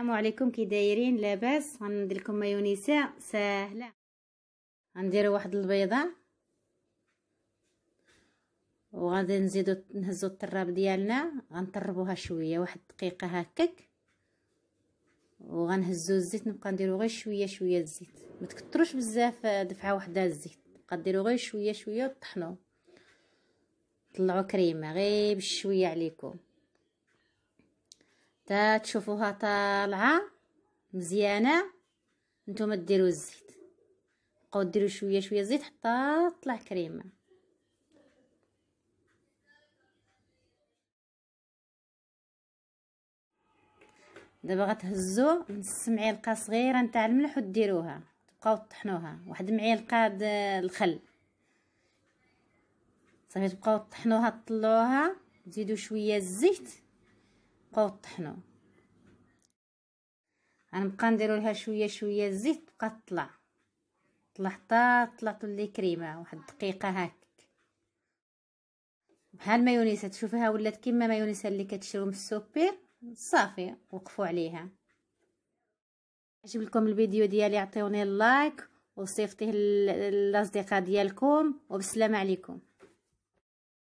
السلام عليكم كي دايرين لاباس غندير لكم مايونيزه ساهله غندير واحد البيضه وغادي نزيدو نهزو الطراب ديالنا غنطربوها شويه واحد دقيقه هكاك وغنهزو الزيت نبقى نديرو غير شويه شويه الزيت ما تكثروش بزاف آه، دفعه واحده الزيت نبقى ديرو غير شويه شويه وطحنوه طلعوا كريمه غير بشويه عليكم تشوفوها طالعه مزيانه نتوما ديروا الزيت بقاو ديروا شويه شويه زيت حتى تطلع كريمه دابا غتهزو نص معلقه صغيره نتاع الملح وديروها تبقاو طحنوها واحد معلقه الخل صافي تبقاو طحنوها طلوها تزيدوا شويه الزيت نبقاو طحنو غنبقى نديرو لها شويه شويه الزيت تبقى تطلع طلع حتى طلع تولي كريمه واحد دقيقه هاك بحال مايونيز تشوفيها ولات كيما مايونيز اللي كتشريو من السوبر صافي وقفوا عليها عجب لكم الفيديو ديالي عطيوني اللايك وصيفطيه للاصدقاء ديالكم وبسلام عليكم